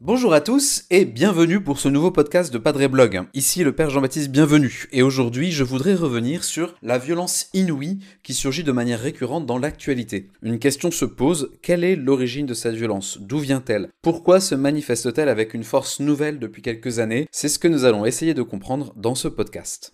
Bonjour à tous et bienvenue pour ce nouveau podcast de Padre Blog. Ici le Père Jean-Baptiste, bienvenue. Et aujourd'hui, je voudrais revenir sur la violence inouïe qui surgit de manière récurrente dans l'actualité. Une question se pose, quelle est l'origine de cette violence D'où vient-elle Pourquoi se manifeste-t-elle avec une force nouvelle depuis quelques années C'est ce que nous allons essayer de comprendre dans ce podcast.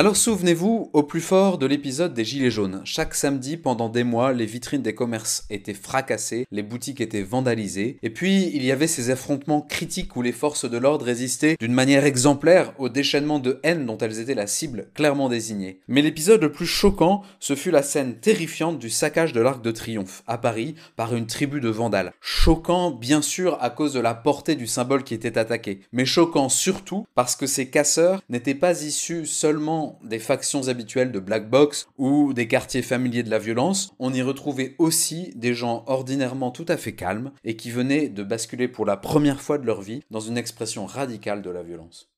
Alors souvenez-vous, au plus fort de l'épisode des Gilets jaunes, chaque samedi pendant des mois, les vitrines des commerces étaient fracassées, les boutiques étaient vandalisées, et puis il y avait ces affrontements critiques où les forces de l'ordre résistaient d'une manière exemplaire au déchaînement de haine dont elles étaient la cible clairement désignée. Mais l'épisode le plus choquant, ce fut la scène terrifiante du saccage de l'Arc de Triomphe, à Paris, par une tribu de vandales. Choquant bien sûr à cause de la portée du symbole qui était attaqué, mais choquant surtout parce que ces casseurs n'étaient pas issus seulement des factions habituelles de Black Box ou des quartiers familiers de la violence, on y retrouvait aussi des gens ordinairement tout à fait calmes et qui venaient de basculer pour la première fois de leur vie dans une expression radicale de la violence.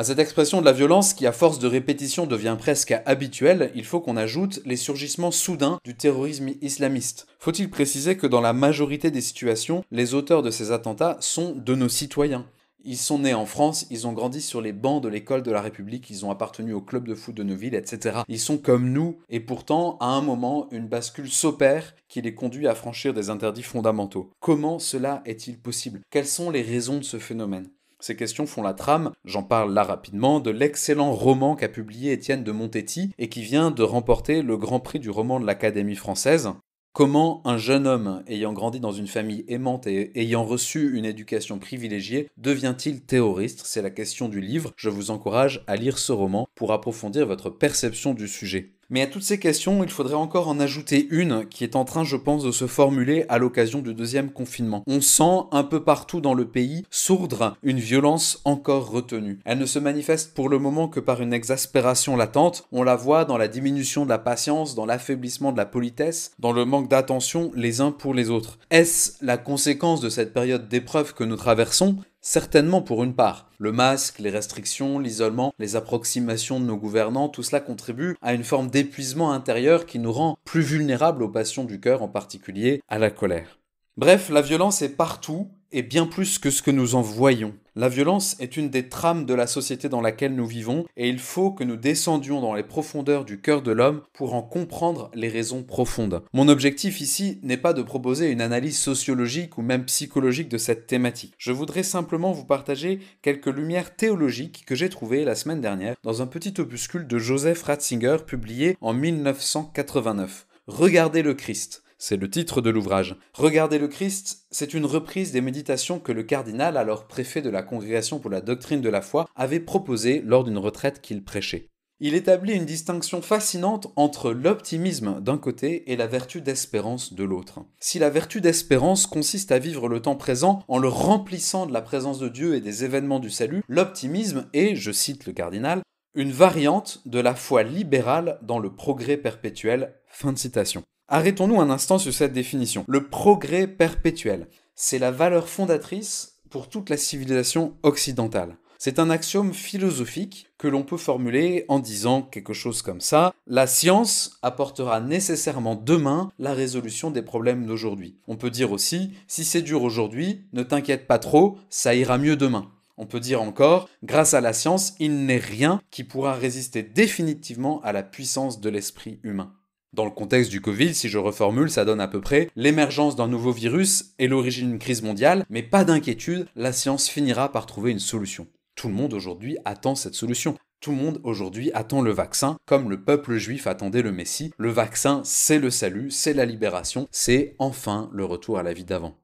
À cette expression de la violence qui à force de répétition devient presque habituelle, il faut qu'on ajoute les surgissements soudains du terrorisme islamiste. Faut-il préciser que dans la majorité des situations, les auteurs de ces attentats sont de nos citoyens ils sont nés en France, ils ont grandi sur les bancs de l'école de la République, ils ont appartenu au club de foot de Neuville, etc. Ils sont comme nous, et pourtant, à un moment, une bascule s'opère qui les conduit à franchir des interdits fondamentaux. Comment cela est-il possible Quelles sont les raisons de ce phénomène ces questions font la trame, j'en parle là rapidement, de l'excellent roman qu'a publié Étienne de Montetti et qui vient de remporter le Grand Prix du roman de l'Académie française. Comment un jeune homme ayant grandi dans une famille aimante et ayant reçu une éducation privilégiée devient-il théoriste C'est la question du livre. Je vous encourage à lire ce roman pour approfondir votre perception du sujet. Mais à toutes ces questions, il faudrait encore en ajouter une qui est en train, je pense, de se formuler à l'occasion du deuxième confinement. On sent un peu partout dans le pays sourdre une violence encore retenue. Elle ne se manifeste pour le moment que par une exaspération latente. On la voit dans la diminution de la patience, dans l'affaiblissement de la politesse, dans le manque d'attention les uns pour les autres. Est-ce la conséquence de cette période d'épreuve que nous traversons Certainement pour une part. Le masque, les restrictions, l'isolement, les approximations de nos gouvernants, tout cela contribue à une forme d'épuisement intérieur qui nous rend plus vulnérables aux passions du cœur, en particulier à la colère. Bref, la violence est partout et bien plus que ce que nous en voyons. La violence est une des trames de la société dans laquelle nous vivons et il faut que nous descendions dans les profondeurs du cœur de l'homme pour en comprendre les raisons profondes. Mon objectif ici n'est pas de proposer une analyse sociologique ou même psychologique de cette thématique. Je voudrais simplement vous partager quelques lumières théologiques que j'ai trouvées la semaine dernière dans un petit opuscule de Joseph Ratzinger publié en 1989. Regardez le Christ. C'est le titre de l'ouvrage. Regardez le Christ, c'est une reprise des méditations que le cardinal, alors préfet de la Congrégation pour la doctrine de la foi, avait proposées lors d'une retraite qu'il prêchait. Il établit une distinction fascinante entre l'optimisme d'un côté et la vertu d'espérance de l'autre. Si la vertu d'espérance consiste à vivre le temps présent en le remplissant de la présence de Dieu et des événements du salut, l'optimisme est, je cite le cardinal, une variante de la foi libérale dans le progrès perpétuel. Fin de citation. Arrêtons-nous un instant sur cette définition. Le progrès perpétuel, c'est la valeur fondatrice pour toute la civilisation occidentale. C'est un axiome philosophique que l'on peut formuler en disant quelque chose comme ça. La science apportera nécessairement demain la résolution des problèmes d'aujourd'hui. On peut dire aussi, si c'est dur aujourd'hui, ne t'inquiète pas trop, ça ira mieux demain. On peut dire encore, grâce à la science, il n'est rien qui pourra résister définitivement à la puissance de l'esprit humain. Dans le contexte du Covid, si je reformule, ça donne à peu près l'émergence d'un nouveau virus et l'origine d'une crise mondiale, mais pas d'inquiétude, la science finira par trouver une solution. Tout le monde aujourd'hui attend cette solution. Tout le monde aujourd'hui attend le vaccin, comme le peuple juif attendait le Messie. Le vaccin, c'est le salut, c'est la libération, c'est enfin le retour à la vie d'avant.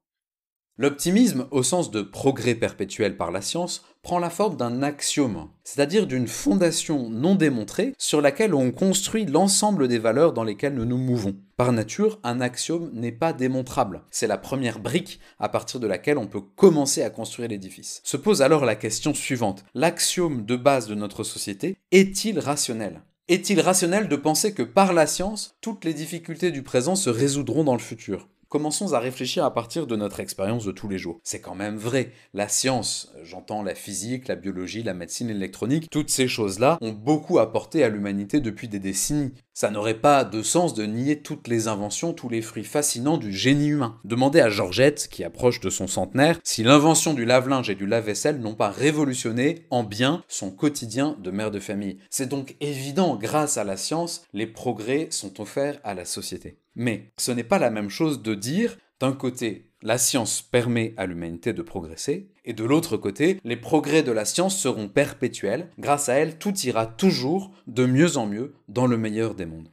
L'optimisme, au sens de progrès perpétuel par la science, prend la forme d'un axiome, c'est-à-dire d'une fondation non démontrée sur laquelle on construit l'ensemble des valeurs dans lesquelles nous nous mouvons. Par nature, un axiome n'est pas démontrable. C'est la première brique à partir de laquelle on peut commencer à construire l'édifice. Se pose alors la question suivante. L'axiome de base de notre société est-il rationnel est-il rationnel de penser que par la science, toutes les difficultés du présent se résoudront dans le futur commençons à réfléchir à partir de notre expérience de tous les jours. C'est quand même vrai, la science, euh, j'entends la physique, la biologie, la médecine électronique, toutes ces choses-là ont beaucoup apporté à l'humanité depuis des décennies. Ça n'aurait pas de sens de nier toutes les inventions, tous les fruits fascinants du génie humain. Demandez à Georgette, qui approche de son centenaire, si l'invention du lave-linge et du lave-vaisselle n'ont pas révolutionné en bien son quotidien de mère de famille. C'est donc évident, grâce à la science, les progrès sont offerts à la société. Mais ce n'est pas la même chose de dire, d'un côté, la science permet à l'humanité de progresser, et de l'autre côté, les progrès de la science seront perpétuels, grâce à elle, tout ira toujours de mieux en mieux dans le meilleur des mondes.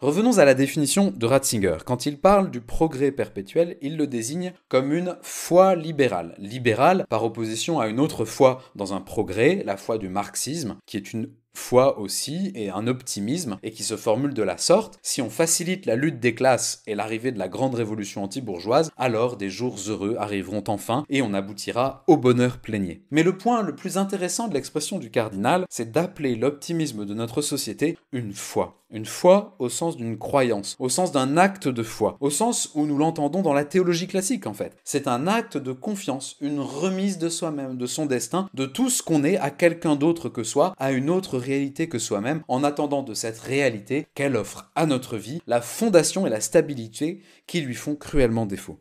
Revenons à la définition de Ratzinger. Quand il parle du progrès perpétuel, il le désigne comme une foi libérale. Libérale par opposition à une autre foi dans un progrès, la foi du marxisme, qui est une foi aussi et un optimisme, et qui se formule de la sorte si on facilite la lutte des classes et l'arrivée de la grande révolution anti-bourgeoise, alors des jours heureux arriveront enfin et on aboutira au bonheur plaigné. Mais le point le plus intéressant de l'expression du cardinal, c'est d'appeler l'optimisme de notre société une foi. Une foi au sens d'une croyance, au sens d'un acte de foi, au sens où nous l'entendons dans la théologie classique en fait. C'est un acte de confiance, une remise de soi-même, de son destin, de tout ce qu'on est à quelqu'un d'autre que soi, à une autre réalité que soi-même, en attendant de cette réalité qu'elle offre à notre vie la fondation et la stabilité qui lui font cruellement défaut.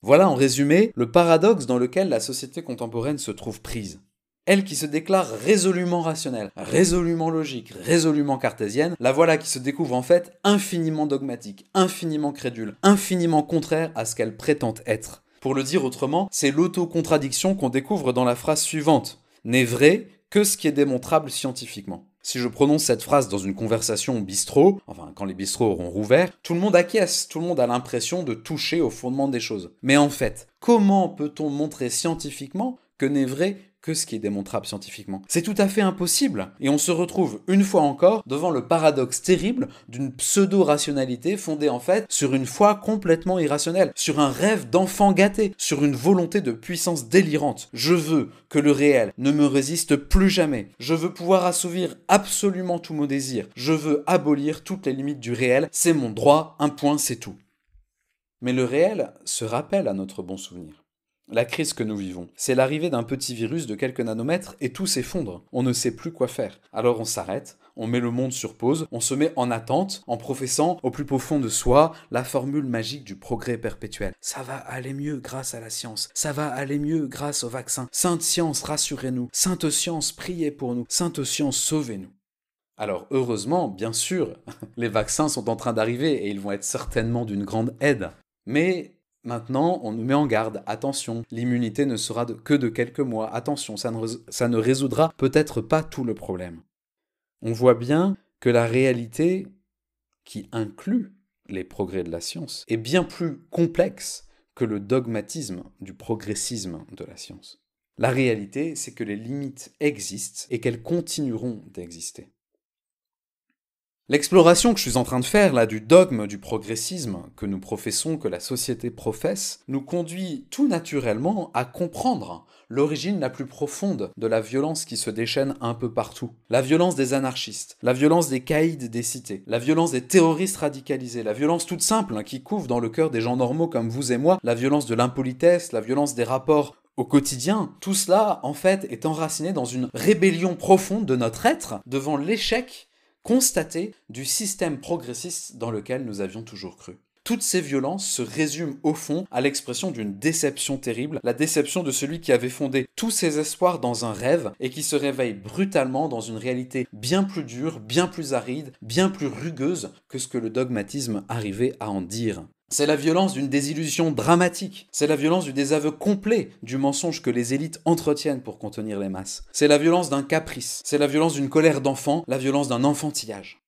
Voilà en résumé le paradoxe dans lequel la société contemporaine se trouve prise. Elle qui se déclare résolument rationnelle, résolument logique, résolument cartésienne, la voilà qui se découvre en fait infiniment dogmatique, infiniment crédule, infiniment contraire à ce qu'elle prétend être. Pour le dire autrement, c'est l'autocontradiction qu'on découvre dans la phrase suivante. N'est vrai que ce qui est démontrable scientifiquement. Si je prononce cette phrase dans une conversation au bistrot, enfin quand les bistrots auront rouvert, tout le monde acquiesce, tout le monde a l'impression de toucher au fondement des choses. Mais en fait, comment peut-on montrer scientifiquement que n'est vrai que ce qui est démontrable scientifiquement. C'est tout à fait impossible, et on se retrouve une fois encore devant le paradoxe terrible d'une pseudo-rationalité fondée en fait sur une foi complètement irrationnelle, sur un rêve d'enfant gâté, sur une volonté de puissance délirante. Je veux que le réel ne me résiste plus jamais. Je veux pouvoir assouvir absolument tous mon désir. Je veux abolir toutes les limites du réel. C'est mon droit, un point, c'est tout. Mais le réel se rappelle à notre bon souvenir. La crise que nous vivons, c'est l'arrivée d'un petit virus de quelques nanomètres et tout s'effondre. On ne sait plus quoi faire. Alors on s'arrête, on met le monde sur pause, on se met en attente en professant au plus profond de soi la formule magique du progrès perpétuel. Ça va aller mieux grâce à la science, ça va aller mieux grâce au vaccin. Sainte science, rassurez-nous. Sainte science, priez pour nous. Sainte science, sauvez-nous. Alors heureusement, bien sûr, les vaccins sont en train d'arriver et ils vont être certainement d'une grande aide. Mais Maintenant, on nous met en garde, attention, l'immunité ne sera que de quelques mois, attention, ça ne, résoudra peut-être pas tout le problème. On voit bien que la réalité, qui inclut les progrès de la science, est bien plus complexe que le dogmatisme du progressisme de la science. La réalité, c'est que les limites existent et qu'elles continueront d'exister. L'exploration que je suis en train de faire là du dogme du progressisme que nous professons, que la société professe, nous conduit tout naturellement à comprendre l'origine la plus profonde de la violence qui se déchaîne un peu partout. La violence des anarchistes, la violence des caïds des cités, la violence des terroristes radicalisés, la violence toute simple hein, qui couvre dans le cœur des gens normaux comme vous et moi, la violence de l'impolitesse, la violence des rapports au quotidien, tout cela en fait est enraciné dans une rébellion profonde de notre être devant l'échec constaté du système progressiste dans lequel nous avions toujours cru. Toutes ces violences se résument au fond à l'expression d'une déception terrible, la déception de celui qui avait fondé tous ses espoirs dans un rêve et qui se réveille brutalement dans une réalité bien plus dure, bien plus aride, bien plus rugueuse que ce que le dogmatisme arrivait à en dire. C'est la violence d'une désillusion dramatique. C'est la violence du désaveu complet du mensonge que les élites entretiennent pour contenir les masses. C'est la violence d'un caprice. C'est la violence d'une colère d'enfant, la violence d'un enfantillage.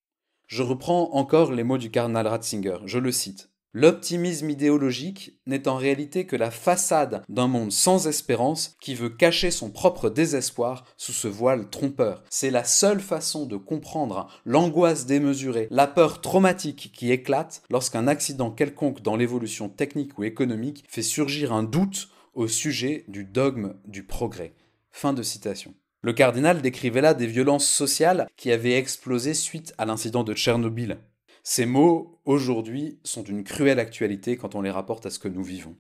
Je reprends encore les mots du cardinal Ratzinger, je le cite. L'optimisme idéologique n'est en réalité que la façade d'un monde sans espérance qui veut cacher son propre désespoir sous ce voile trompeur. C'est la seule façon de comprendre l'angoisse démesurée, la peur traumatique qui éclate lorsqu'un accident quelconque dans l'évolution technique ou économique fait surgir un doute au sujet du dogme du progrès. Fin de citation. Le cardinal décrivait là des violences sociales qui avaient explosé suite à l'incident de Tchernobyl. Ces mots, aujourd'hui, sont d'une cruelle actualité quand on les rapporte à ce que nous vivons.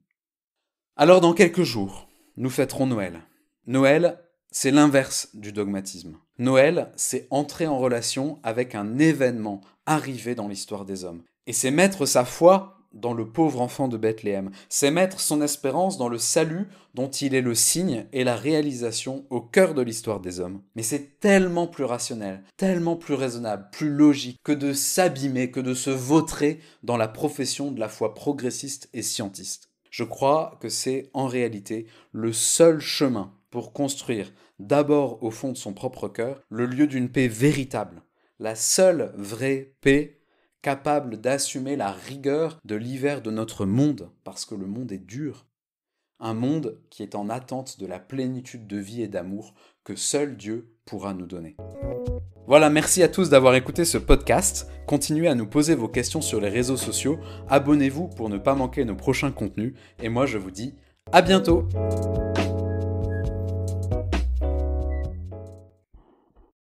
Alors dans quelques jours, nous fêterons Noël. Noël, c'est l'inverse du dogmatisme. Noël, c'est entrer en relation avec un événement arrivé dans l'histoire des hommes. Et c'est mettre sa foi dans le pauvre enfant de Bethléem. C'est mettre son espérance dans le salut dont il est le signe et la réalisation au cœur de l'histoire des hommes. Mais c'est tellement plus rationnel, tellement plus raisonnable, plus logique que de s'abîmer, que de se vautrer dans la profession de la foi progressiste et scientiste. Je crois que c'est en réalité le seul chemin pour construire, d'abord au fond de son propre cœur, le lieu d'une paix véritable, la seule vraie paix capable d'assumer la rigueur de l'hiver de notre monde, parce que le monde est dur. Un monde qui est en attente de la plénitude de vie et d'amour que seul Dieu pourra nous donner. Voilà, merci à tous d'avoir écouté ce podcast. Continuez à nous poser vos questions sur les réseaux sociaux, abonnez-vous pour ne pas manquer nos prochains contenus, et moi je vous dis à bientôt